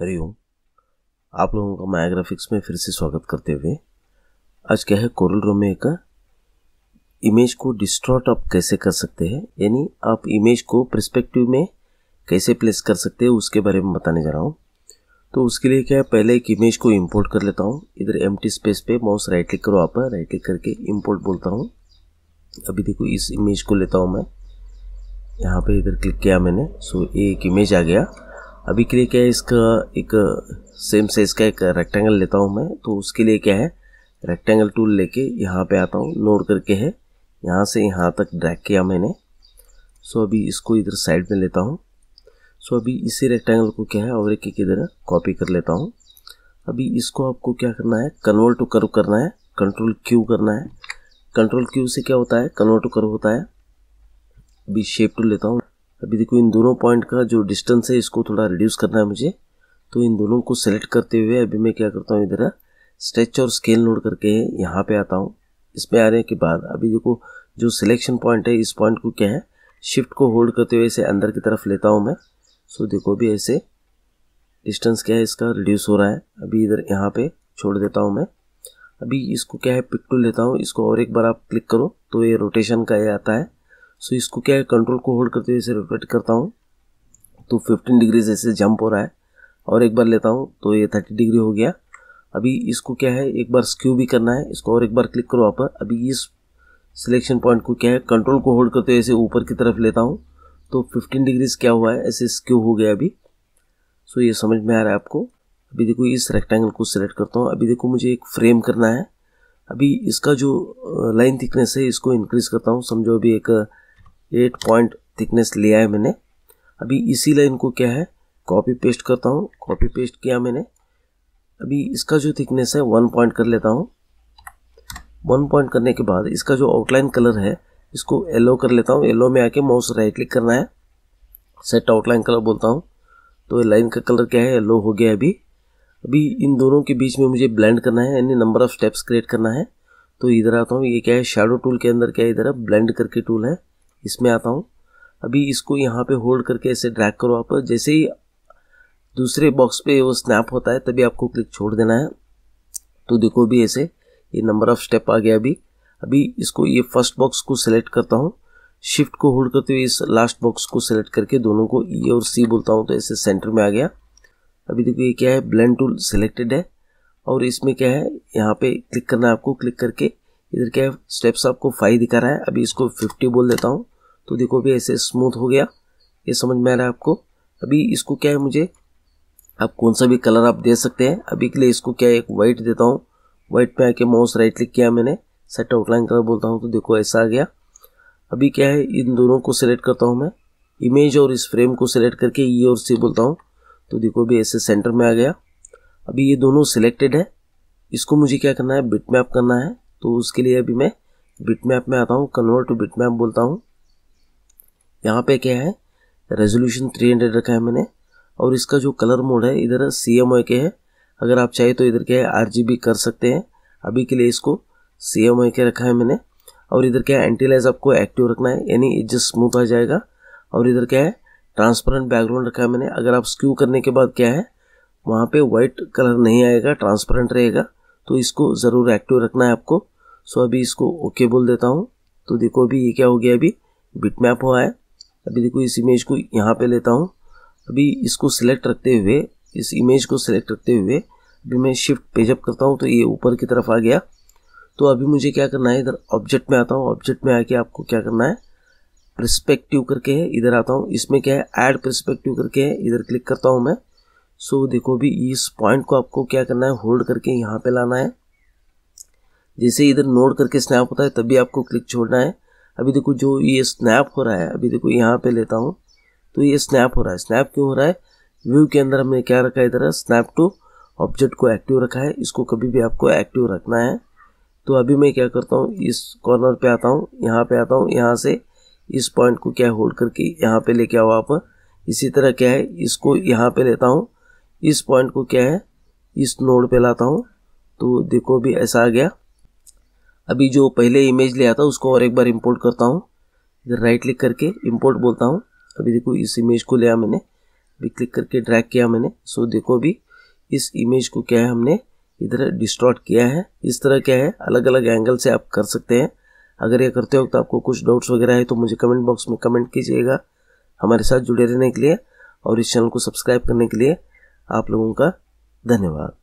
हरी ओम आप लोगों का मायाग्राफिक्स में फिर से स्वागत करते हुए आज क्या है कोरल रोमे का इमेज को डिस्ट्रॉट आप कैसे कर सकते हैं यानी आप इमेज को प्रस्पेक्टिव में कैसे प्लेस कर सकते हैं उसके बारे में बताने जा रहा हूँ तो उसके लिए क्या है पहले एक इमेज को इम्पोर्ट कर लेता हूँ इधर एम स्पेस पे माउस राइट क्लिक करो आप राइट क्लिक करके इम्पोर्ट बोलता हूँ अभी देखो इस इमेज को लेता हूँ मैं यहाँ पे इधर क्लिक किया मैंने सो ये एक इमेज आ गया अभी के लिए क्या है इसका एक सेम साइज का एक रेक्टेंगल लेता हूँ मैं तो उसके लिए क्या है रेक्टेंगल टूल लेके यहाँ पे आता हूँ नोड करके है यहाँ से यहाँ तक ड्रैग किया मैंने सो अभी इसको इधर साइड में लेता हूँ सो अभी इसी रेक्टेंगल को क्या है और एक एक इधर कॉपी कर लेता हूँ अभी इसको आपको क्या करना है कन्वर्ट टू कर्व करना है कंट्रोल क्यू करना है कंट्रोल क्यू से क्या होता है कन्वर्ट टू कर्व होता है अभी शेप टू लेता हूँ अभी देखो इन दोनों पॉइंट का जो डिस्टेंस है इसको थोड़ा रिड्यूस करना है मुझे तो इन दोनों को सेलेक्ट करते हुए अभी मैं क्या करता हूँ इधर स्ट्रेच और स्केल नोड करके यहाँ पे आता हूँ इसमें आने के बाद अभी देखो जो सिलेक्शन पॉइंट है इस पॉइंट को क्या है शिफ्ट को होल्ड करते हुए इसे अंदर की तरफ लेता हूँ मैं सो देखो अभी ऐसे डिस्टेंस क्या है इसका रिड्यूस हो रहा है अभी इधर यहाँ पर छोड़ देता हूँ मैं अभी इसको क्या है पिक टू लेता हूँ इसको और एक बार आप क्लिक करो तो ये रोटेशन का ये आता है सो so, इसको क्या है कंट्रोल को होल्ड करते हुए इसे रोटेट करता हूँ तो 15 डिग्री जैसे जंप हो रहा है और एक बार लेता हूँ तो ये 30 डिग्री हो गया अभी इसको क्या है एक बार स्क्यू भी करना है इसको और एक बार क्लिक करो आप अभी इस सिलेक्शन पॉइंट को क्या है कंट्रोल को होल्ड करते हुए ऐसे ऊपर की तरफ लेता हूँ तो फिफ्टीन डिग्रीज क्या हुआ है ऐसे स्क्यू हो गया अभी सो ये समझ में आ रहा है आपको अभी देखो इस रेक्टेंगल को सिलेक्ट करता हूँ अभी देखो मुझे एक फ्रेम करना है अभी इसका जो लाइन थिकनेस है इसको इंक्रीज़ करता हूँ समझो अभी एक एट पॉइंट थिकनेस लिया है मैंने अभी इसी लाइन को क्या है कॉपी पेस्ट करता हूँ कॉपी पेस्ट किया मैंने अभी इसका जो थिकनेस है वन पॉइंट कर लेता हूँ वन पॉइंट करने के बाद इसका जो आउटलाइन कलर है इसको येलो कर लेता हूँ येलो में आके माउस राइट क्लिक करना है सेट आउटलाइन कलर बोलता हूँ तो लाइन का कलर क्या है येलो हो गया अभी अभी इन दोनों के बीच में मुझे ब्लेंड करना है यानी नंबर ऑफ स्टेप्स क्रिएट करना है तो इधर आता हूँ ये क्या है शेडो टूल के अंदर क्या है इधर ब्लेंड करके टूल है इसमें आता हूँ अभी इसको यहाँ पे होल्ड करके ऐसे ड्रैग करो आप जैसे ही दूसरे बॉक्स पे वो स्नैप होता है तभी आपको क्लिक छोड़ देना है तो देखो भी ऐसे ये नंबर ऑफ स्टेप आ गया अभी अभी इसको ये फर्स्ट बॉक्स को सिलेक्ट करता हूँ शिफ्ट को होल्ड करते हुए इस लास्ट बॉक्स को सिलेक्ट करके दोनों को ई e और सी बोलता हूँ तो ऐसे सेंटर में आ गया अभी देखो ये क्या है ब्लेंड टूल सिलेक्टेड है और इसमें क्या है यहाँ पे क्लिक करना है आपको क्लिक करके इधर क्या स्टेप्स आपको फाइव दिखा रहा है अभी इसको फिफ्टी बोल देता हूँ तो देखो भी ऐसे स्मूथ हो गया ये समझ में आ रहा है आपको अभी इसको क्या है मुझे आप कौन सा भी कलर आप दे सकते हैं अभी के लिए इसको क्या एक वाइट देता हूँ वाइट पे आके माउस राइट क्लिक किया मैंने सेट आउटलाइन कलर बोलता हूँ तो देखो ऐसा आ गया अभी क्या है इन दोनों को सिलेक्ट करता हूँ मैं इमेज और इस फ्रेम को सिलेक्ट करके ये e और सी बोलता हूँ तो देखो अभी ऐसे सेंटर में आ गया अभी ये दोनों सिलेक्टेड है इसको मुझे क्या करना है बिट मैप करना है तो उसके लिए अभी मैं बिट मैप में आता हूँ कन्वर्ट टू मैप बोलता हूँ यहाँ पे क्या है रेजोल्यूशन 300 रखा है मैंने और इसका जो कलर मोड है इधर सी एम के है अगर आप चाहे तो इधर क्या है आर कर सकते हैं अभी के लिए इसको सी एम के रखा है मैंने और इधर क्या है एंटीलाइज आपको एक्टिव रखना है यानी एडजस्ट स्मूथ आ जाएगा और इधर क्या है ट्रांसपेरेंट बैकग्राउंड रखा है मैंने अगर आप स्क्यू करने के बाद क्या है वहाँ पे वाइट कलर नहीं आएगा ट्रांसपेरेंट रहेगा तो इसको ज़रूर एक्टिव रखना है आपको सो अभी इसको ओके बोल देता हूँ तो देखो अभी ये क्या हो गया अभी बिट मैप हुआ है अभी देखो इस इमेज को यहाँ पे लेता हूँ अभी इसको सिलेक्ट रखते हुए इस इमेज को सिलेक्ट रखते हुए अभी मैं शिफ्ट पेजअप करता हूँ तो ये ऊपर की तरफ आ गया तो अभी मुझे क्या करना है इधर ऑब्जेक्ट में आता हूँ ऑब्जेक्ट में आके आपको क्या करना है प्रस्पेक्टिव करके है इधर आता हूँ इसमें क्या है एड प्रस्पेक्टिव करके है इधर क्लिक करता हूँ मैं सो so, देखो अभी इस पॉइंट को आपको क्या करना है होल्ड करके यहाँ पे लाना है जैसे इधर नोड करके स्नैप होता है तभी आपको क्लिक छोड़ना है अभी देखो जो ये स्नैप हो रहा है अभी देखो यहाँ पे लेता हूँ तो ये स्नैप हो रहा है स्नैप क्यों हो रहा है व्यू के अंदर हमने क्या रखा है इधर स्नैप टू ऑब्जेक्ट को एक्टिव रखा है इसको कभी भी आपको एक्टिव रखना है तो अभी मैं क्या करता हूँ इस कॉर्नर पर आता हूँ यहाँ पे आता हूँ यहाँ से इस पॉइंट को क्या होल्ड करके यहाँ पे लेके आओ आप इसी तरह क्या है इसको यहाँ पे लेता हूँ इस पॉइंट को क्या है इस नोड पे लाता हूँ तो देखो अभी ऐसा आ गया अभी जो पहले इमेज लिया था उसको और एक बार इंपोर्ट करता हूँ इधर राइट क्लिक करके इंपोर्ट बोलता हूँ अभी देखो इस इमेज को लिया मैंने अभी क्लिक करके ड्रैग किया मैंने सो देखो अभी इस इमेज को क्या है हमने इधर डिस्ट्रॉट किया है इस तरह क्या है अलग अलग एंगल से आप कर सकते हैं अगर ये करते हो तो आपको कुछ डाउट्स वगैरह है तो मुझे कमेंट बॉक्स में कमेंट कीजिएगा हमारे साथ जुड़े रहने के लिए और इस चैनल को सब्सक्राइब करने के लिए आप लोगों का धन्यवाद